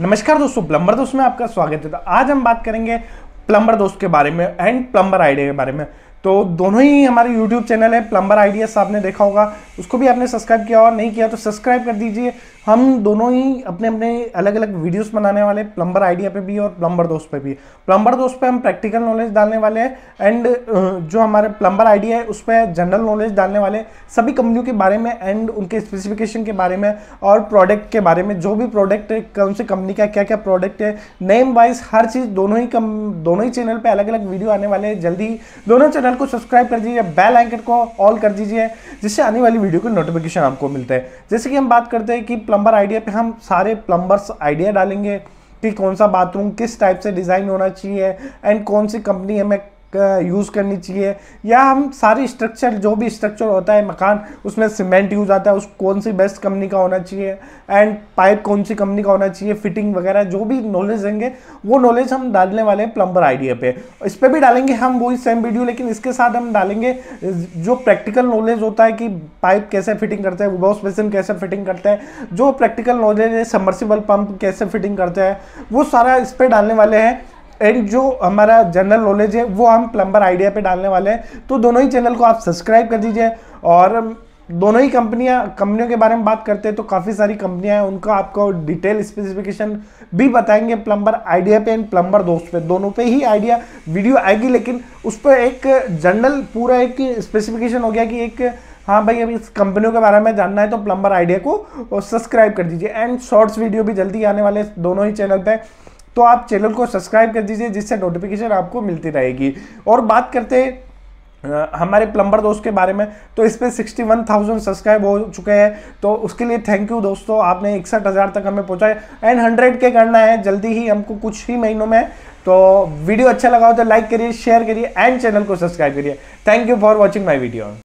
नमस्कार दोस्तों प्लम्बर दोस्त में आपका स्वागत है तो आज हम बात करेंगे प्लम्बर दोस्त के बारे में एंड प्लम्बर आइडिया के बारे में तो दोनों ही हमारे यूट्यूब चैनल है प्लम्बर आइडियाज आपने देखा होगा उसको भी आपने सब्सक्राइब किया और नहीं किया तो सब्सक्राइब कर दीजिए हम दोनों ही अपने अपने अलग अलग वीडियोस बनाने वाले प्लम्बर आइडिया पे भी और प्लम्बर दोस्त पे भी प्लम्बर दोस्त पे हम प्रैक्टिकल नॉलेज डालने वाले हैं एंड जो हमारे प्लम्बर आइडिया है उस पर जनरल नॉलेज डालने वाले सभी कंपनियों के बारे में एंड उनके स्पेसिफिकेशन के बारे में और प्रोडक्ट के बारे में जो भी प्रोडक्ट है कौन सी कंपनी का क्या क्या प्रोडक्ट है नेम वाइज हर चीज़ दोनों ही कम दोनों ही चैनल पर अलग अलग वीडियो आने वाले हैं जल्दी दोनों चैनल चैनल को सब्सक्राइब कर दीजिए बेल आइकन को ऑल कर दीजिए जिससे आने वाली वीडियो की नोटिफिकेशन आपको मिलते हैं जैसे कि हम बात करते हैं कि प्लम्बर आइडिया पे हम सारे प्लम्बर्स आइडिया डालेंगे कि कौन सा बाथरूम किस टाइप से डिज़ाइन होना चाहिए एंड कौन सी कंपनी हमें यूज़ करनी चाहिए या हम सारी स्ट्रक्चर जो भी स्ट्रक्चर होता है मकान उसमें सीमेंट यूज़ आता है उस कौन सी बेस्ट कंपनी का होना चाहिए एंड पाइप कौन सी कंपनी का होना चाहिए फिटिंग वगैरह जो भी नॉलेज देंगे वो नॉलेज हम डालने वाले हैं प्लम्बर आइडिया पे इस पर भी डालेंगे हम वही सेम वीडियो लेकिन इसके साथ हम डालेंगे जो प्रैक्टिकल नॉलेज होता है कि पाइप कैसे फिटिंग करते हैं वॉश बेसिन कैसे फिटिंग करते हैं जो प्रैक्टिकल नॉलेज है सबमर्सिबल पंप कैसे फिटिंग करते हैं वो सारा इस पर डालने वाले हैं एंड जो हमारा जनरल नॉलेज है वो हम प्लम्बर आइडिया पे डालने वाले हैं तो दोनों ही चैनल को आप सब्सक्राइब कर दीजिए और दोनों ही कंपनियां कंपनियों के बारे में बात करते हैं तो काफ़ी सारी कंपनियां हैं उनका आपको डिटेल स्पेसिफिकेशन भी बताएंगे प्लम्बर आइडिया पे एंड प्लम्बर दोस्त पे दोनों पे ही आइडिया वीडियो आएगी लेकिन उस पर एक जनरल पूरा एक स्पेसिफिकेशन हो गया कि एक हाँ भाई अभी इस कंपनियों के बारे में जानना है तो प्लम्बर आइडिया को सब्सक्राइब कर दीजिए एंड शॉर्ट्स वीडियो भी जल्दी आने वाले दोनों ही चैनल पर तो आप चैनल को सब्सक्राइब कर दीजिए जिससे नोटिफिकेशन आपको मिलती रहेगी और बात करते हैं हमारे प्लम्बर दोस्त के बारे में तो इस पर सिक्सटी वन थाउजेंड सब्सक्राइब हो चुके हैं तो उसके लिए थैंक यू दोस्तों आपने इकसठ हज़ार तक हमें पहुँचाया एंड हंड्रेड के करना है जल्दी ही हमको कुछ ही महीनों में तो वीडियो अच्छा लगा हो तो लाइक करिए शेयर करिए एंड चैनल को सब्सक्राइब करिए thank you for watching my video